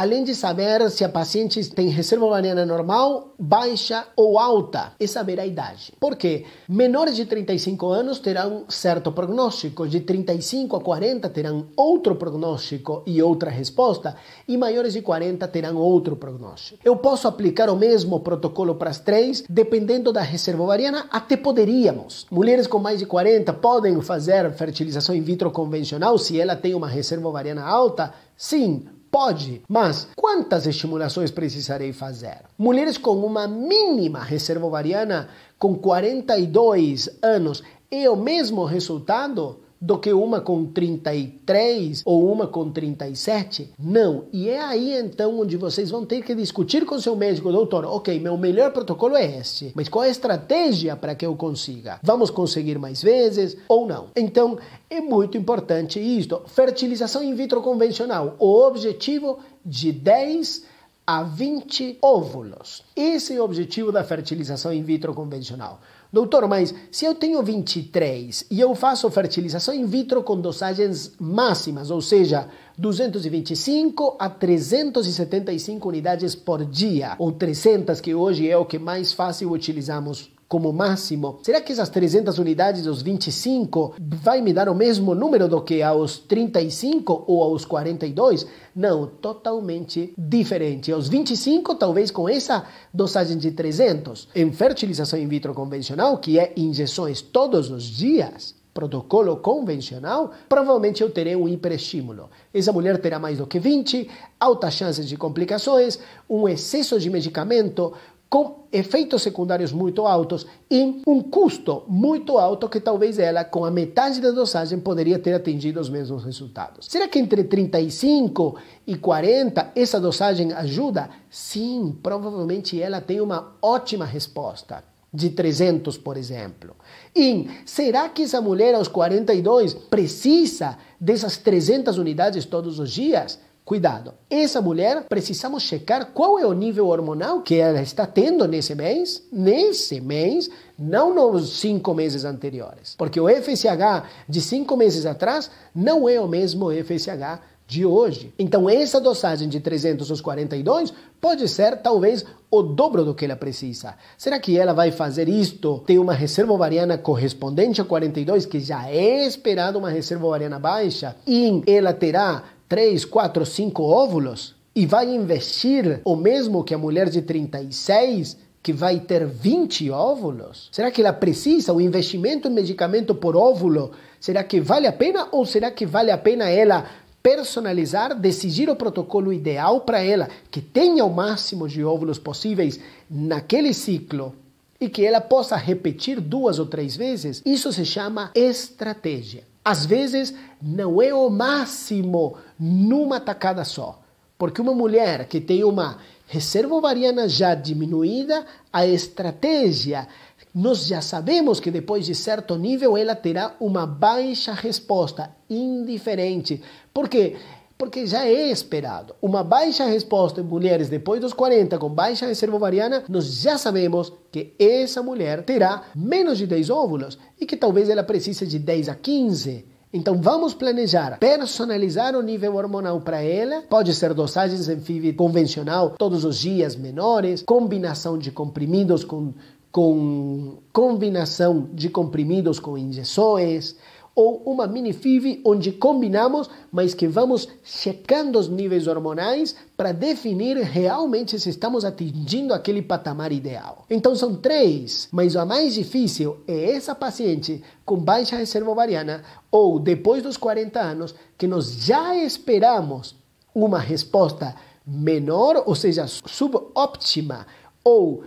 além de saber se a paciente tem reserva ovariana normal, baixa ou alta, e é saber a idade. Porque menores de 35 anos terão certo prognóstico, de 35 a 40 terão outro prognóstico e outra resposta, e maiores de 40 terão outro prognóstico. Eu posso aplicar o mesmo protocolo para as três, dependendo da reserva ovariana, até poderíamos. Mulheres com mais de 40 podem fazer fertilização in vitro convencional se ela tem uma reserva ovariana alta? Sim, Pode, mas quantas estimulações precisarei fazer? Mulheres com uma mínima reserva ovariana com 42 anos e é o mesmo resultado do que uma com 33 ou uma com 37? Não. E é aí então onde vocês vão ter que discutir com seu médico, doutor, ok, meu melhor protocolo é este, mas qual é a estratégia para que eu consiga? Vamos conseguir mais vezes ou não? Então é muito importante isto. Fertilização in vitro convencional, o objetivo de 10 a 20 óvulos. Esse é o objetivo da fertilização in vitro convencional. Doutor, mas se eu tenho 23 e eu faço fertilização in vitro com dosagens máximas, ou seja, 225 a 375 unidades por dia, ou 300, que hoje é o que mais fácil utilizamos como máximo. Será que essas 300 unidades dos 25 vai me dar o mesmo número do que aos 35 ou aos 42? Não, totalmente diferente. Aos 25, talvez com essa dosagem de 300. Em fertilização in vitro convencional, que é injeções todos os dias, protocolo convencional, provavelmente eu terei um hiperestímulo. Essa mulher terá mais do que 20, altas chances de complicações, um excesso de medicamento, com efeitos secundários muito altos e um custo muito alto que talvez ela, com a metade da dosagem, poderia ter atingido os mesmos resultados. Será que entre 35 e 40 essa dosagem ajuda? Sim, provavelmente ela tem uma ótima resposta. De 300, por exemplo. E será que essa mulher aos 42 precisa dessas 300 unidades todos os dias? Cuidado, essa mulher precisamos checar qual é o nível hormonal que ela está tendo nesse mês, nesse mês, não nos cinco meses anteriores. Porque o FSH de cinco meses atrás não é o mesmo FSH de hoje. Então, essa dosagem de 342 pode ser talvez o dobro do que ela precisa. Será que ela vai fazer isto? Tem uma reserva ovariana correspondente a 42, que já é esperado uma reserva ovariana baixa, e ela terá 3, 4, 5 óvulos e vai investir o mesmo que a mulher de 36 que vai ter 20 óvulos? Será que ela precisa? O investimento em medicamento por óvulo, será que vale a pena ou será que vale a pena ela personalizar, decidir o protocolo ideal para ela, que tenha o máximo de óvulos possíveis naquele ciclo? E que ela possa repetir duas ou três vezes, isso se chama estratégia. Às vezes, não é o máximo numa tacada só. Porque uma mulher que tem uma reserva ovariana já diminuída, a estratégia, nós já sabemos que depois de certo nível ela terá uma baixa resposta, indiferente. Porque porque já é esperado. Uma baixa resposta em mulheres depois dos 40 com baixa reserva ovariana, nós já sabemos que essa mulher terá menos de 10 óvulos e que talvez ela precise de 10 a 15. Então vamos planejar, personalizar o nível hormonal para ela. Pode ser dosagens em FIV convencional, todos os dias menores, combinação de comprimidos com, com combinação de comprimidos com injeções ou uma mini FIV onde combinamos, mas que vamos checando os níveis hormonais para definir realmente se estamos atingindo aquele patamar ideal. Então são três, mas a mais difícil é essa paciente com baixa reserva ovariana ou depois dos 40 anos que nós já esperamos uma resposta menor, ou seja, subóptima ou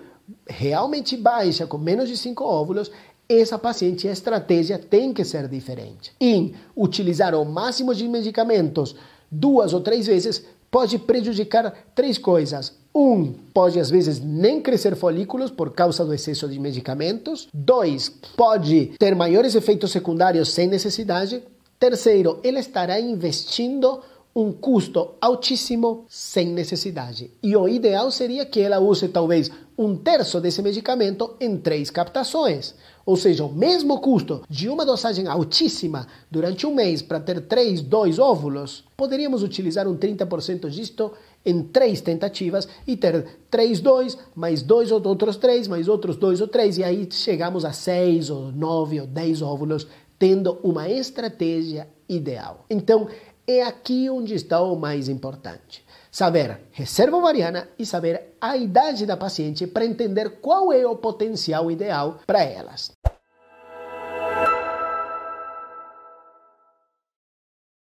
realmente baixa, com menos de 5 óvulos, essa paciente, a estratégia tem que ser diferente. Em utilizar o máximo de medicamentos duas ou três vezes pode prejudicar três coisas. Um, pode às vezes nem crescer folículos por causa do excesso de medicamentos. Dois, pode ter maiores efeitos secundários sem necessidade. Terceiro, ela estará investindo um custo altíssimo sem necessidade. E o ideal seria que ela use talvez um terço desse medicamento em três captações. Ou seja, o mesmo custo de uma dosagem altíssima durante um mês para ter três, dois óvulos, poderíamos utilizar um 30% disto em três tentativas e ter três, dois, mais dois ou outros três, mais outros dois ou três, e aí chegamos a seis ou nove ou dez óvulos, tendo uma estratégia ideal. Então, é aqui onde está o mais importante. Saber reserva ovariana e saber a idade da paciente para entender qual é o potencial ideal para elas.